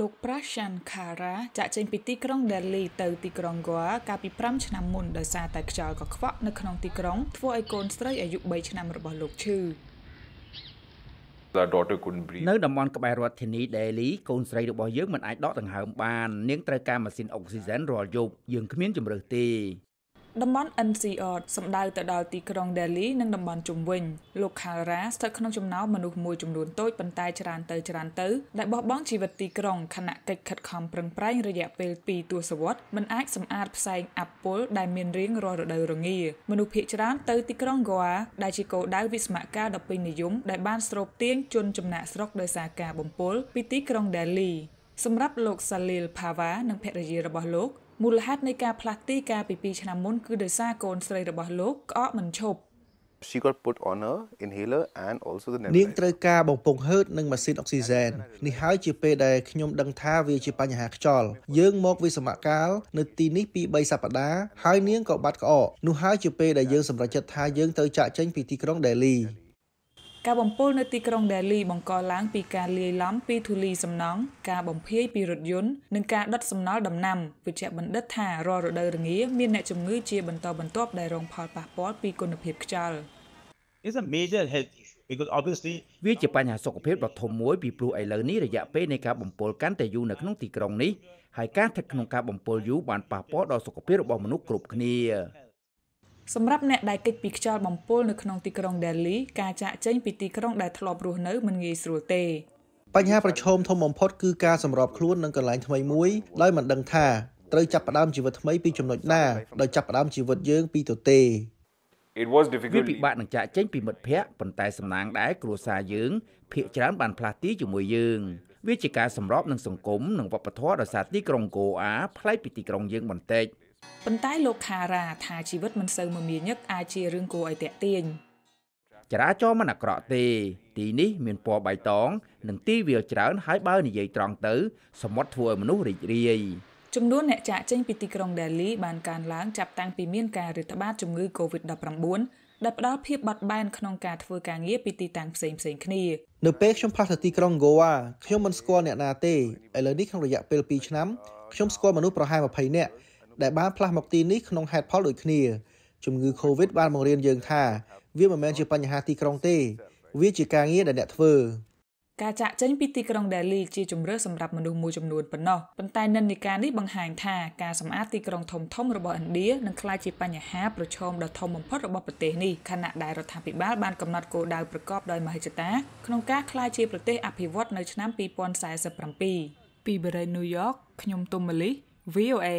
លោក Prashant Khara ចាក់ចេញពីទីក្រុង Delhi ទៅទីក្រុង Goa កាលពី5ឆ្នាំមុនដោយសារតែខ្យល់កខ្វក់នៅក្នុងទីក្រុងធ្វើឲ្យកូនស្រីអាយុ3ឆ្នាំរបស់លោកឈឺនៅតំបន់ក្បែររដ្ឋធានី Delhi កូនស្រីរបស់យើងមិនអាចដកដង្ហើមបាន នាងត្រូវការម៉ាស៊ីនអុកស៊ីហ្សែនរាល់យប់យើងគ្មានជម្រើសទេតំបន់ NCR សំដៅទៅដល់ទីក្រុង Delhi និងតំបន់ជុំវិញលោក Khara ស្ថិតក្នុងចំណោមមនុស្សមួយចំនួនតូចប៉ុន្តែច្រើនទៅច្រើនទៅដែលបោះបង់ជីវិតទីក្រុងខណៈកិច្ចខិតខំប្រឹងប្រែងរយៈពេល2ទសវត្សរ៍មិនអាចសម្អាតផ្សែងអពុលដែលមានរាងរាល់រដូវរងាមនុស្សភាគច្រើនទៅទីក្រុង Goa ដែលជាគោលដៅវិស្មការដ៏ពេញនិយមដែលបានស្រូបទាញជនចំណាក់ស្រុកដោយសារការបំពុលពីទីក្រុង Delhi សម្រាប់លោកសាលីលផាវ៉ានិងភរិយារបស់លោកមូលហេតុនៃការផ្លាស់ទីកាលពី2ឆ្នាំមុនគឺដោយសារកូន ស្រីរបស់លោកក្អកមិនឈប់ She got put on a inhaler and also the nebulizer នាងត្រូវការបំពង់ហឺតនិងម៉ាស៊ីនអុកស៊ីហ្សែននេះហើយជាពេលដែលខ្ញុំ ដឹងថាវាជាបញ្ហាខ្យល់យើងមកវិសមកាល នៅទីនេះពី3សប្តាហ៍ហើយនាងក៏បាត់ក្អកនោះហើយជាពេលដែលយើងសម្រេចចិត្តថាយើងត្រូវចាកចេញពីទីក្រុងដេលីការបំពុលនៅទីក្រុងដេលី បង្កឡើងពីការលាយឡំពីធូលីសំណង់ការបំភាយពីរថយន្តនិងការដុតសំណល់ដំណាំវិជ្ជបណ្ឌិតថារាល់រដូវរងា មានអ្នកជំងឺជាបន្តបន្ទាប់ដែលរងផលប៉ះពាល់ពីគុណភាពខ្យល់ It's a major health issue because obviously វាជាបញ្ហាសុខភាពដ៏ធំមួយពីព្រោះឥឡូវនេះរយៈពេលនៃការបំពុលកាន់តែយូរនៅក្នុងទីក្រុងនេះហើយការស្ថិតក្នុងការបំពុលយូរបានប៉ះពាល់ដល់សុខភាពរបស់មនុស្សគ្រប់គ្នាសម្រាប់អ្នកដែលគេចពីខ្យល់បំពុលនៅក្នុងទីក្រុង Delhi ការចាកចេញពីទីក្រុងដែលធ្លាប់រស់នៅមិនងាយស្រួលទេបញ្ហាប្រឈមធំបំផុតគឺការសម្របខ្លួននឹងកន្លែងថ្មីមួយដោយមិនដឹង ថាត្រូវចាប់ផ្ដើមជីវិតថ្មីពីចំណុចណាដោយចាប់ផ្ដើមជីវិតយើងពីទទេ It was difficult ពិបាកនឹងចាក់ចេញពីមិត្តភ័ក្តិប៉ុន្តែសំណាងដែរគ្រួសារយើងភាកច្រើន បានផ្លាស់ទីជាមួយយើងវាជាការសម្របនឹងសង្គមនិងវប្បធម៌ដោយសារទីក្រុងកូអាប្លែកពីទីក្រុងយើងបន្តិចប៉ុន្តែលោកខារ៉ាថាជីវិតមិនសូវមមាញឹកអាចជារឿងគួរឲ្យតាក់ទាញចរាចរណ៍មិនអាក្រក់ទេ ទីនេះមានពណ៌បៃតង និងទីវាលច្រើនហើយបើនិយាយត្រង់ទៅសមុទ្រធ្វើឲ្យមនុស្សរីករាយចំនួនអ្នកចាកចេញពីទីក្រុងដេលី បានកើនឡើងចាប់តាំងពីមានការរាតត្បាតជំងឺ Covid-19 ដែលផ្ដល់ភាពបត់បែនក្នុងការធ្វើការងារពីទីតាំងផ្សេងផ្សេងគ្នានៅពេលខ្ញុំផាសទៅទីក្រុង Goa ខ្ញុំមិនស្គាល់អ្នកណាទេឥឡូវនេះក្នុងរយៈពេល2ឆ្នាំខ្ញុំស្គាល់មនុស្សប្រហែល20នាក់ដែលបានផ្លាស់មកទីនេះក្នុងហេតុផលដូចគ្នាជំងឺ Covid បានបង្រៀនយើងថា វាមិនមែនជាបញ្ហាទីក្រុងទេវាជាការងារដែលអ្នកធ្វើ ការចាក់ចេញពីទីក្រុងដេលីជាជំរើសសម្រាប់មនុស្សមួយចំនួនប៉ុណ្ណោះប៉ុន្តែនិន្នាការនេះបង្ហាញថាការសម្អាតទីក្រុងធំធំរបស់ឥណ្ឌានឹងក្លាយជាបញ្ហាប្រឈមដ៏ធំបំផុតរបស់ប្រទេសនេះខណៈដែលរដ្ឋាភិបាលបានកំណត់គោលដៅប្រកបដោយមហិច្ឆតាក្នុងការក្លាយជាប្រទេសអភិវឌ្ឍនៅឆ្នាំ2047ពីបរិយាញូវយ៉កខ្ញុំទុំម៉លី VOA